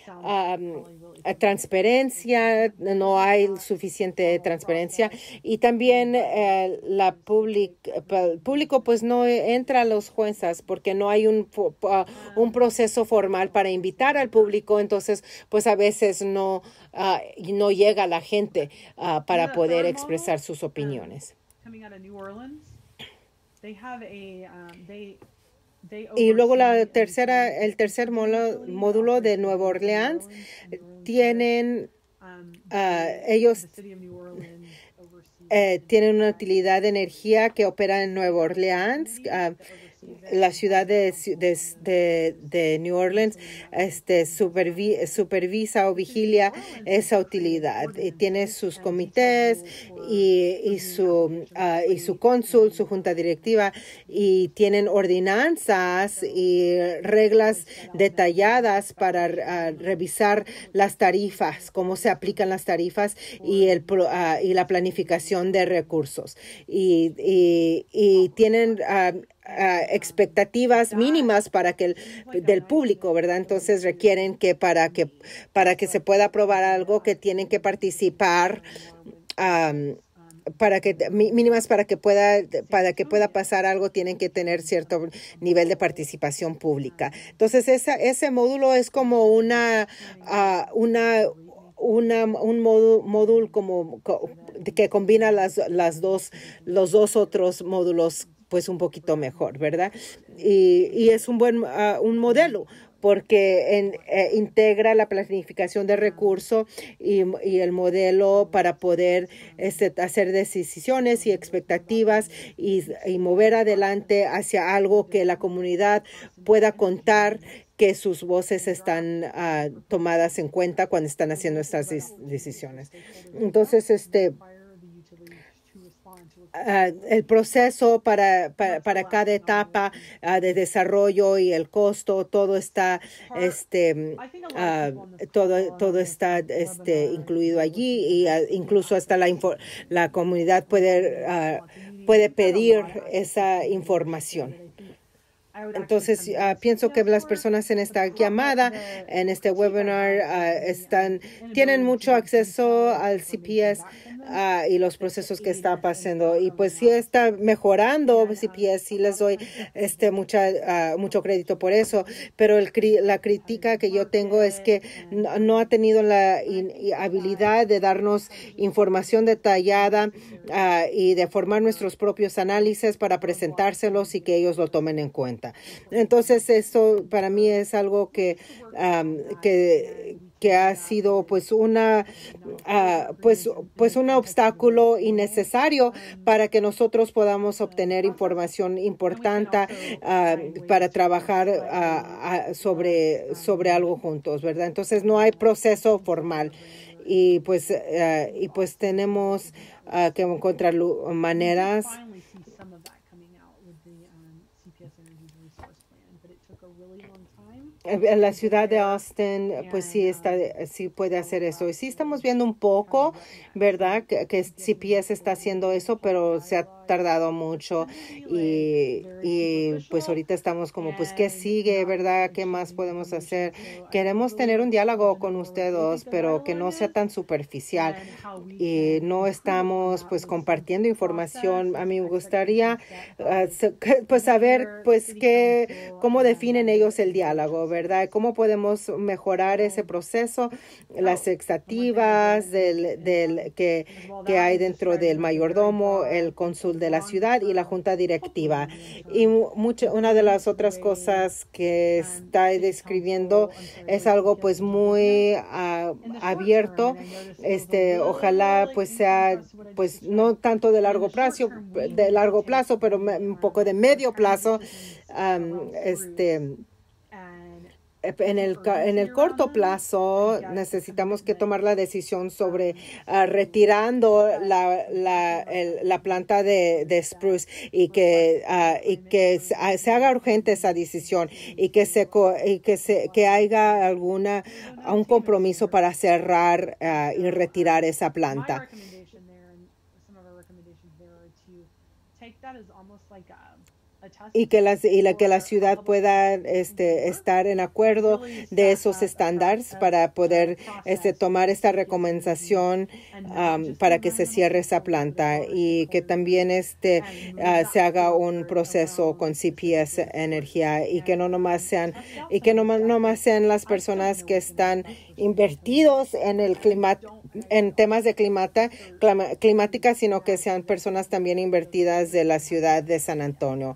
transparencia, no hay suficiente transparencia y también eh, la el público pues no entra a los jueces porque no hay un, un proceso formal para invitar al público, entonces pues a veces no, ah, no llega la gente ah, para poder expresar sus opiniones. Y luego la tercera, el tercer módulo de Nueva Orleans tienen um, ah, ellos eh, tienen una utilidad de energía que opera en Nueva Orleans. Ah, la ciudad de, New Orleans este, supervisa o vigilia esa utilidad. tiene sus comités y, y su, ah, y su cónsul, su junta directiva, y tienen ordenanzas y reglas detalladas para ah, revisar las tarifas, cómo se aplican las tarifas y, el, ah, y la planificación de recursos. Y, y, y tienen Ah, expectativas mínimas para que el, del público, ¿verdad? Entonces requieren que para que para que se pueda aprobar algo que tienen que participar para que mínimas para que pueda para que pueda pasar algo tienen que tener cierto nivel de participación pública. Entonces esa, ese módulo es como una ah, una una, un módulo, módulo como, que combina las, las dos, los dos otros módulos pues un poquito mejor, ¿verdad? Y, es un buen ah, un modelo porque en, eh, integra la planificación de recursos y, el modelo para poder este, hacer decisiones y expectativas y, mover adelante hacia algo que la comunidad pueda contar que sus voces están ah, tomadas en cuenta cuando están haciendo estas decisiones. Entonces, este Ah, el proceso para, para, cada etapa ah, de desarrollo y el costo, todo está, este, ah, todo, todo está este, incluido allí y incluso hasta la, la comunidad puede, puede pedir esa información. Entonces, pienso que las personas en esta llamada, en este webinar, están, tienen mucho acceso al CPS Ah, y los procesos que está pasando. Y pues sí está mejorando CPS, sí les doy este mucha, ah, mucho crédito por eso, pero el, la crítica que yo tengo es que no, ha tenido la habilidad de darnos información detallada ah, y de formar nuestros propios análisis para presentárselos y que ellos lo tomen en cuenta. Entonces, esto para mí es algo que, que que ha sido pues una ah, pues pues un obstáculo innecesario para que nosotros podamos obtener información importante ah, para trabajar ah, sobre sobre algo juntos, ¿verdad? Entonces no hay proceso formal y pues y pues tenemos que encontrar maneras la ciudad de Austin, pues sí está, sí puede hacer eso. Y sí estamos viendo un poco, ¿verdad? Que, que CPS está haciendo eso, pero se ha tardado mucho y, pues, pues ahorita estamos como, pues, ¿qué sigue, verdad? ¿Qué más podemos hacer? Queremos tener un diálogo con ustedes, pero que no sea tan superficial y no estamos pues compartiendo información. A mí me gustaría ah, pues saber pues qué, cómo definen ellos el diálogo, ¿verdad? ¿Cómo podemos mejorar ese proceso, las expectativas del, que, que hay dentro del mayordomo, el consul de la ciudad y la junta directiva. Y mucho, una de las otras cosas que está describiendo es algo pues muy ah, abierto. Este, ojalá pues sea pues no tanto de largo plazo, de largo plazo, pero un poco de medio plazo. este en el, en el corto plazo necesitamos que tomar la decisión sobre ah, retirando la, la, la planta de, de, spruce y que, ah, y que ah, se haga urgente esa decisión y que se, que se que haya alguna un compromiso para cerrar y retirar esa planta. y que, las, y la, que la ciudad pueda este, estar en acuerdo de esos estándares para poder este, tomar esta recomendación para que se cierre esa planta y que también este, ah, se haga un proceso con CPS Energía y que no nomás sean, y que no, nomás sean las personas que están invertidos en el clima, en temas de climata, climática, sino que sean personas también invertidas de la ciudad de San Antonio.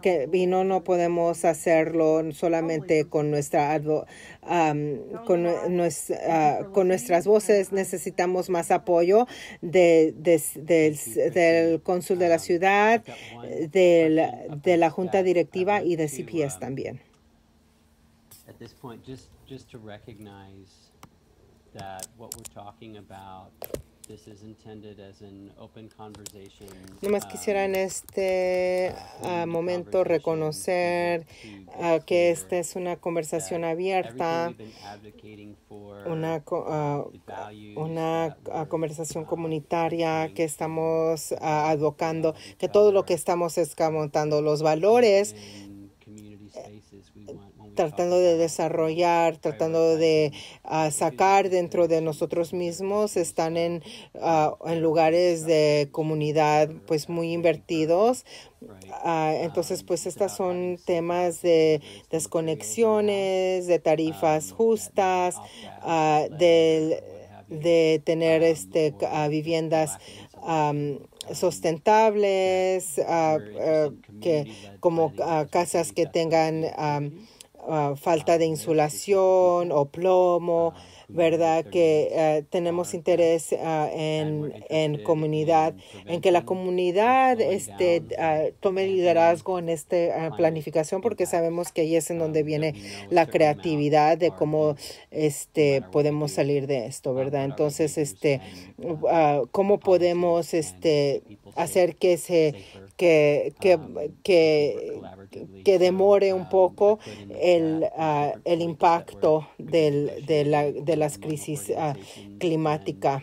que vino no podemos hacerlo solamente con nuestra con, nuestras voces necesitamos más apoyo de, del, cónsul de la ah, ciudad de la, de la junta directiva ah, y de CPS también más um, quisiera en este uh, ah, momento reconocer ah, que esta es una conversación abierta, una, ah, una conversación um, comunitaria que estamos advocando, que todo lo que estamos escamotando, los valores tratando de desarrollar, tratando de ah, sacar dentro de nosotros mismos, están en, ah, en lugares de comunidad pues muy invertidos. Ah, entonces, um, pues estas son temas de desconexiones, de tarifas um, justas, de, tener um, este, viviendas sustentables, que, como casas que tengan... Ah, falta de insulación o plomo ¿verdad? Que eh, tenemos interés ah, en, en, comunidad, en que la comunidad este, ah, tome liderazgo en esta ah, planificación, porque sabemos que ahí es en donde viene la creatividad de cómo este, podemos salir de esto, ¿verdad? Entonces, este, cómo podemos este, este hacer que se que, que, um, que, demore un um, poco el, el impacto del, de la, las crisis ah, climática.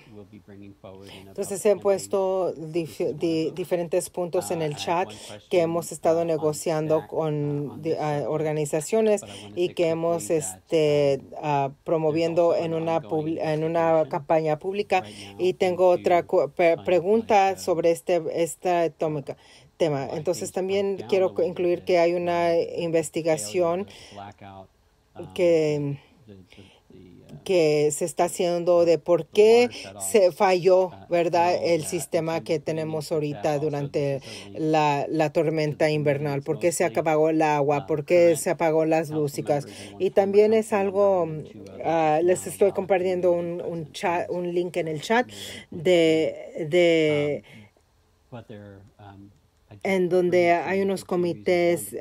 Entonces se han puesto diferentes puntos en el chat que hemos estado negociando con ah, organizaciones y que hemos este, ah, promoviendo en una, en una campaña pública. Y tengo otra pregunta sobre este, esta tema. Entonces también quiero incluir que hay una investigación que que se está haciendo de por qué se falló, ah, ¿verdad? El sistema que tenemos ahorita durante la, tormenta invernal, por qué se apagó el ah, agua, por qué se apagó las luces. Y también es algo, mm, ah, les estoy compartiendo un, un, link en el chat de... de um, um, en donde hay unos comités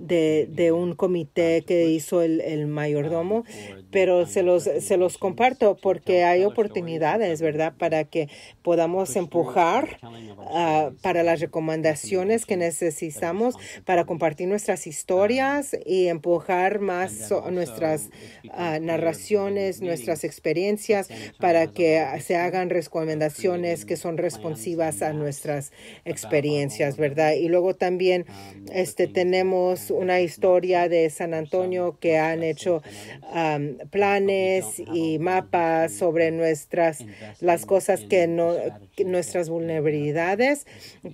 de, un comité que hizo el, el, mayordomo, pero se los, se los comparto porque hay oportunidades, ¿verdad? Para que podamos empujar ah, para las recomendaciones que necesitamos para compartir nuestras historias y empujar más nuestras ah, narraciones, nuestras experiencias para que se hagan recomendaciones que son responsivas a nuestras experiencias, ¿verdad? Y luego también este, tenemos una historia de San Antonio que han hecho planes y mapas sobre nuestras las cosas que no nuestras vulnerabilidades,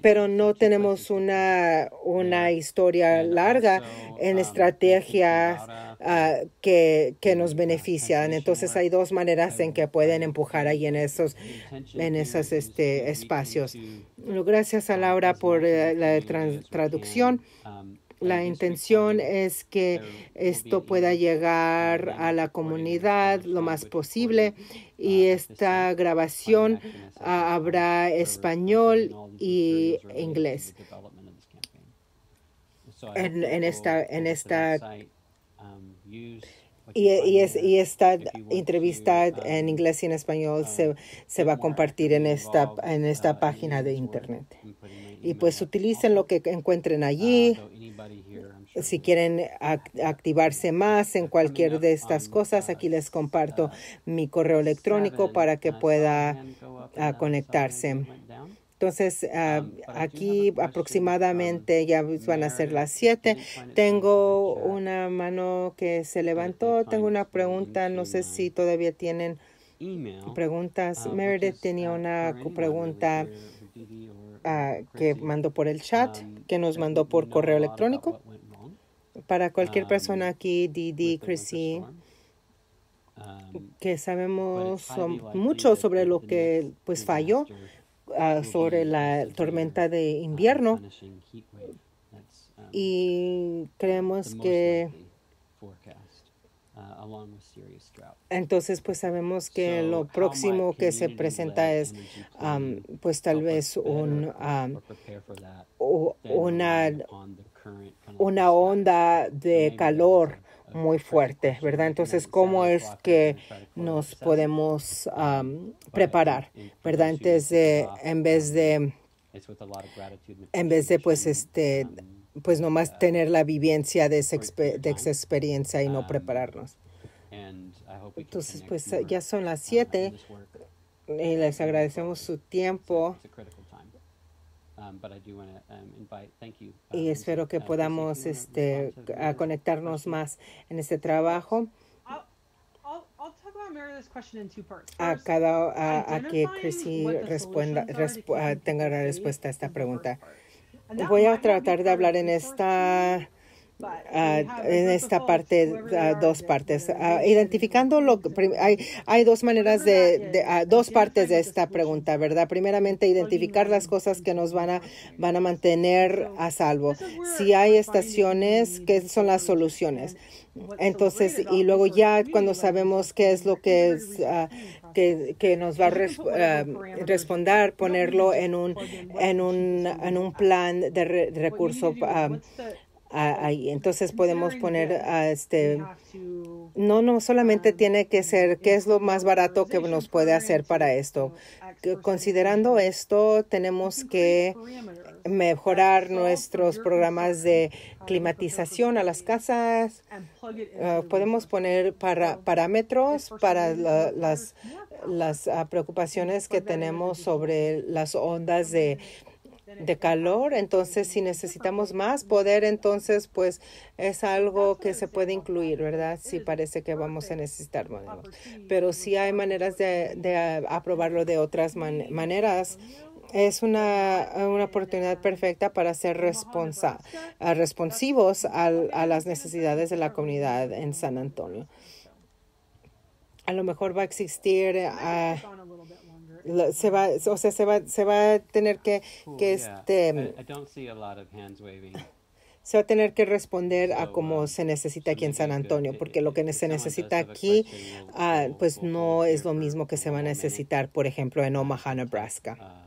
pero no tenemos una una historia larga en estrategias ah, que, nos benefician. Entonces hay dos maneras en que pueden empujar ahí en esos en esos este espacios. Gracias a Laura por eh, la traducción. traducción. La intención es que esto pueda llegar a la comunidad lo más pues, posible y esta grabación habrá español y inglés en, esta en esta y, y, y, esta entrevista en inglés y en español se, um, se va a compartir en esta, en esta uh, página de internet. Y pues utilicen lo que encuentren allí. Si quieren activarse más en cualquier de estas cosas, aquí les comparto mi correo electrónico para que pueda ah, conectarse. Entonces, ah, aquí aproximadamente ya van a ser las 7. Tengo una mano que se levantó. Tengo una pregunta. No sé si todavía tienen preguntas. Meredith tenía una pregunta Ah, que mandó por el chat, um, que nos mandó por correo electrónico. Para cualquier um, persona aquí, Didi, Chrissy, um, que sabemos mucho sobre lo que pues falló ah, sobre la tormenta de invierno y creemos que Uh, Entonces, pues sabemos que lo próximo que se presenta es, um, pues tal vez un, um, una, una onda de calor muy fuerte, ¿verdad? Entonces, ¿cómo es que nos podemos um, preparar, ¿verdad? Antes de, en vez de, en vez de, pues, este, pues nomás ah. tener la vivencia de, esa, de experiencia y no um, prepararnos. Entonces, pues ya son las uh, siete y eh, les agradecemos su tiempo. Y espero que podamos este, conectarnos más en este trabajo. A cada a, que Chrissy responda, tenga la respuesta a esta pregunta. Voy a tratar de hablar en esta ah, en esta parte, ah, dos partes. Ah, identificando lo hay, hay dos maneras de, dos partes de esta pregunta, ¿verdad? Primeramente, identificar las cosas que nos van a, van a mantener a salvo. Si hay estaciones, ¿qué son las soluciones? Entonces, y luego ya cuando sabemos qué es lo que es, que, nos va a eh, responder, ponerlo en un, en un, en un plan de, recurso. ahí. Entonces podemos poner este no no solamente tiene que ser qué es lo más barato que nos puede hacer para esto. Considerando esto, tenemos que mejorar nuestros programas de climatización a las casas. Uh, podemos poner para, parámetros para las, las ah, preocupaciones que tenemos sobre las ondas de, calor. Entonces, si necesitamos *laughs* más poder, entonces, pues es algo que se puede incluir, ¿verdad? Si parece que vamos a necesitar. Pero sí hay maneras de, aprobarlo de otras maneras es una, una oportunidad perfecta para ser responsa, responsivos a, las necesidades de la comunidad en San Antonio. A lo mejor va a existir eh, se va o sea se va a tener que que este se va a tener que responder a cómo uh, se necesita aquí en San Antonio, porque lo que se necesita aquí, ah, pues no es lo mismo que se va a necesitar, por ejemplo, en Omaha, Nebraska. Uh,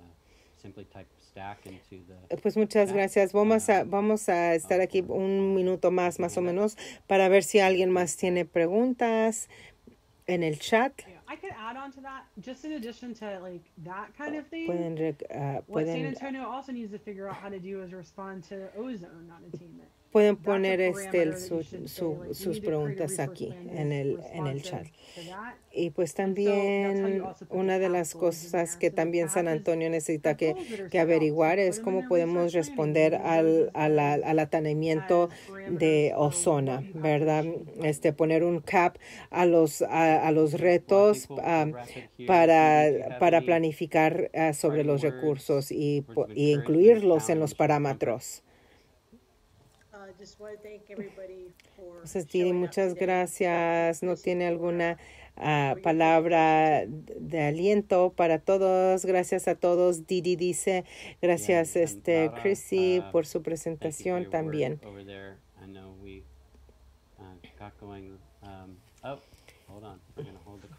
simply type stack into eh, Pues muchas gracias. Vamos a, um, vamos a estar aquí un minuto más, más o menos, para ver si alguien más tiene preguntas en el chat. I could add on to that, just in addition to like that kind of thing. Pueden, uh, pueden, what San Antonio also needs to figure out how to do is respond to ozone not team attainment pueden poner este, sus preguntas aquí en el, chat. Y pues también una de las cosas que también San Antonio necesita que, averiguar es cómo podemos responder al, al, atanamiento de ozona, ¿verdad? Este, poner un cap a los, a, los retos ah, para, planificar ah, sobre los recursos y incluirlos en los parámetros. Uh, Entonces, pues, Didi, muchas gracias. ¿No tiene alguna uh, palabra de aliento para todos? Gracias a todos. Didi dice, gracias, este, Chrissy, uh, por su presentación también.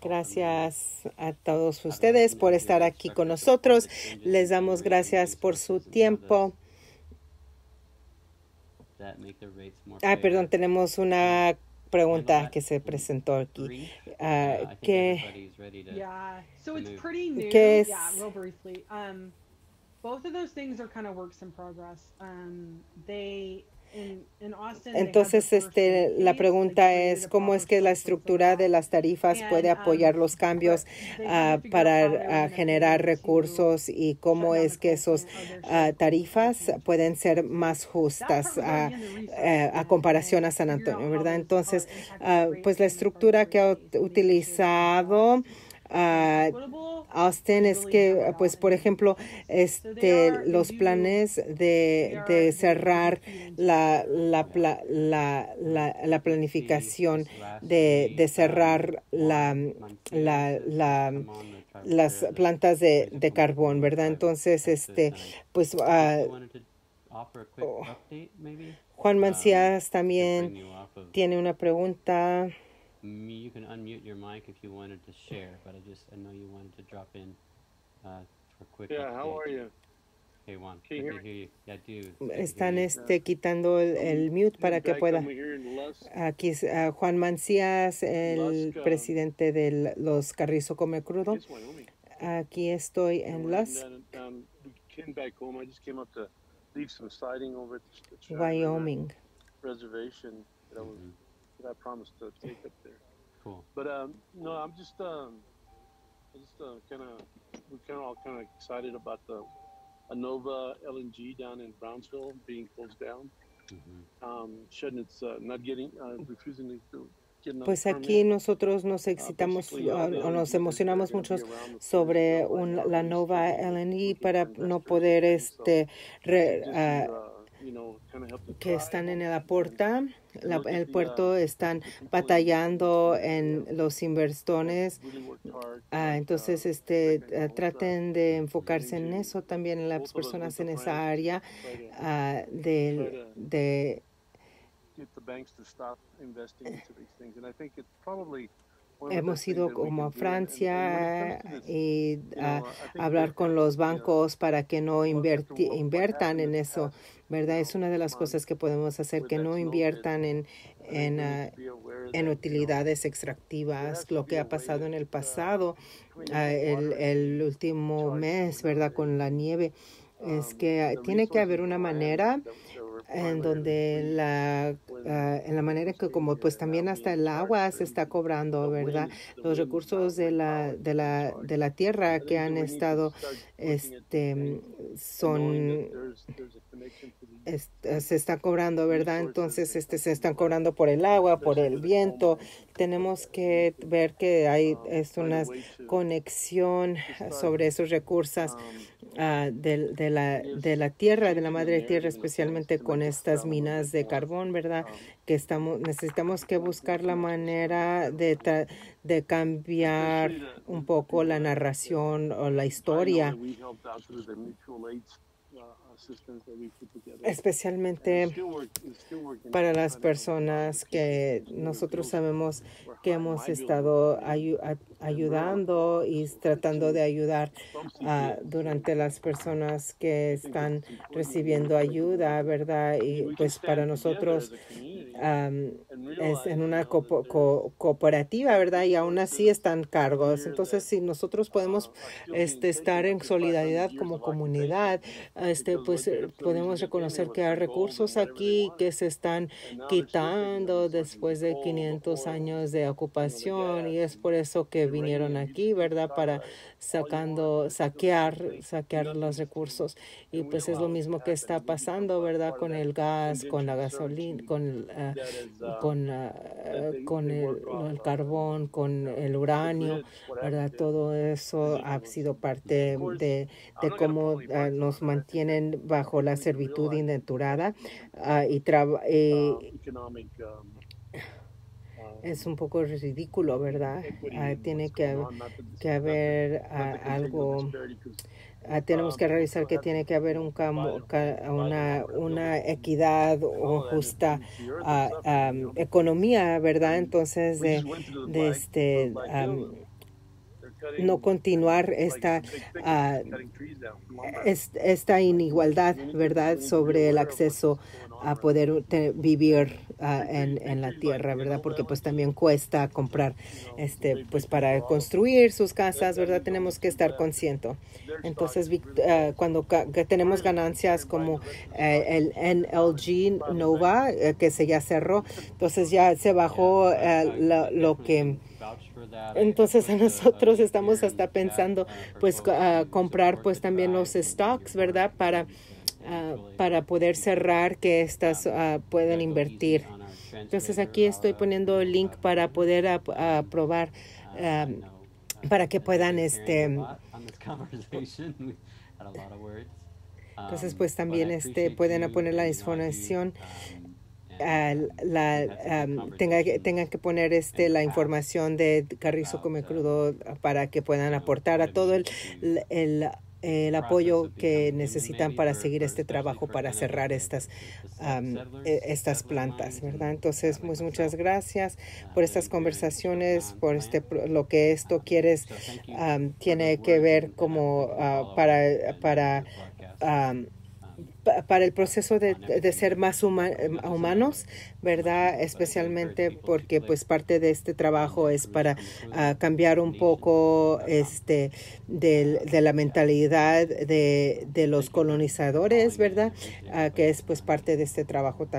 Gracias a todos ustedes por estar aquí con nosotros. Les damos gracias por su tiempo. That Ah, perdón, tenemos una pregunta que se presentó aquí. Ah, uh, que, que es... Um, both of those things are kind of works in progress. Um, they entonces, este, la pregunta es cómo es que la estructura de las tarifas puede um, apoyar los pues, cambios ah, para generar recursos y cómo es que esas ah, tarifas pueden ser más justas ah, eh, a comparación a San Antonio, ¿verdad? Entonces, pues la estructura que ha utilizado a, ah, Austin es que, pues, por ejemplo, este, los planes de, de cerrar la, la, la, la, planificación, de, de cerrar la, la, las plantas de, carbón, ¿verdad? Entonces, este, pues, ah, oh, Juan Mancías también tiene una pregunta you can unmute your mic if you wanted to share, but I just I know you wanted to drop in uh, for quick. Yeah, update. how are you? Hey Juan, can you hear, hear you. Yeah, dude. Están este quitando el, el mute para que pueda. Aquí es uh, Juan Mancías, el Lusk, uh, presidente de los Carrizo Come Crudo. Aquí estoy en Lusk. Wyoming. Reservation. Mm -hmm that I promised to take up there. Cool. But um, no, I'm just um, I just kind of kind of all kind of excited about the Anova LNG down in Brownsville being closed down. mm Um, shutting its uh, not getting uh, refusing to Pues aquí nosotros nos uh, excitamos uh, o nos emocionamos mucho sobre un, la Nova LNG para no poder este que están en el, aporta, la, el uh, puerto, están batallando en los inversiones. Ah, entonces, uh, este, ah, uh, traten de enfocarse en eso también, en las personas en esa área ah, de, de Hemos ido como a Francia y eh, a hablar con los bancos para que no inviertan en eso, ¿verdad? Es una de las cosas que podemos hacer, pues que no inviertan en, en, ah, en utilidades extractivas, lo que ha pasado en el pasado, ah, el, el último mes, ¿verdad? Con la nieve es um, que tiene que haber una manera en donde la, ah, en la manera que como pues también hasta el agua se está cobrando, ¿verdad? Los recursos de la, de la, de la tierra que han estado, este, son, se está cobrando, ¿verdad? Entonces, este, se están cobrando por el agua, por el viento. Tenemos que ver que hay um, es una conexión sobre esos recursos. Um, Ah, de, la, de la tierra, de la madre tierra, especialmente con estas minas de carbón, ¿verdad? Que estamos, necesitamos que buscar la manera de, de cambiar un poco la narración o la historia especialmente para las personas que nosotros sabemos que hemos estado ayudando y tratando de ayudar ah, durante las personas que están recibiendo ayuda, ¿verdad? Y pues para nosotros es en una cooperativa, ¿verdad? Y aún así están cargos. Entonces, si nosotros podemos este, estar en solidaridad como comunidad, este, pues eh, podemos reconocer que hay recursos aquí que se están quitando después de 500 años de ocupación y es por eso que vinieron aquí, ¿verdad? Para sacando, saquear, saquear los recursos. Y pues es lo mismo que está pasando, ¿verdad? Con el gas, con la gasolina, con, ah, con, ah, con el, carbón, con el uranio, ¿verdad? Todo eso ha sido parte de, cómo ah, nos mantienen bajo la servitud ¿eh? indenturada ah, y, eh, ah, ah. es un poco ridículo, ¿verdad? tiene que, haber algo pues, tenemos que realizar que tiene que haber un camo, una, una, equidad o justa economía, ¿verdad? Entonces, de, este, no continuar esta, ah, esta inigualdad, ¿verdad?, sobre el acceso a poder vivir ah, en, la tierra, ¿verdad? Porque pues también cuesta comprar, este, pues para construir sus casas, ¿verdad? Tenemos que estar conscientes. Entonces, ah, cuando tenemos ganancias como eh, el NLG Nova, eh, que se ya cerró, entonces ya se bajó eh, lo que... Entonces nosotros estamos hasta pensando pues ah, comprar pues también los stocks, ¿verdad? Para, ah, para poder cerrar que estas uh, puedan invertir. Entonces aquí estoy uh, poniendo el link uh, para poder aprobar, uh, para que *laughs* puedan este... Mm, *laughs* Entonces, um, pues también este, pueden poner la información. Um, la, tenga, tengan que poner este, la información de Carrizo Come Crudo para que puedan aportar a todo el, el, apoyo que necesitan para seguir este trabajo, para cerrar estas, e, estas plantas, ¿verdad? Entonces, pues, muchas gracias ah, por estas conversaciones, por eh. este, lo que esto ah, quieres, tiene que ver como ah, para, para para el proceso de, ser más eh, humanos, ¿verdad? Especialmente porque pues parte de este trabajo es para ah, cambiar un poco este de, de la mentalidad de, de, los colonizadores, ¿verdad? Ah, que es pues parte de este trabajo también.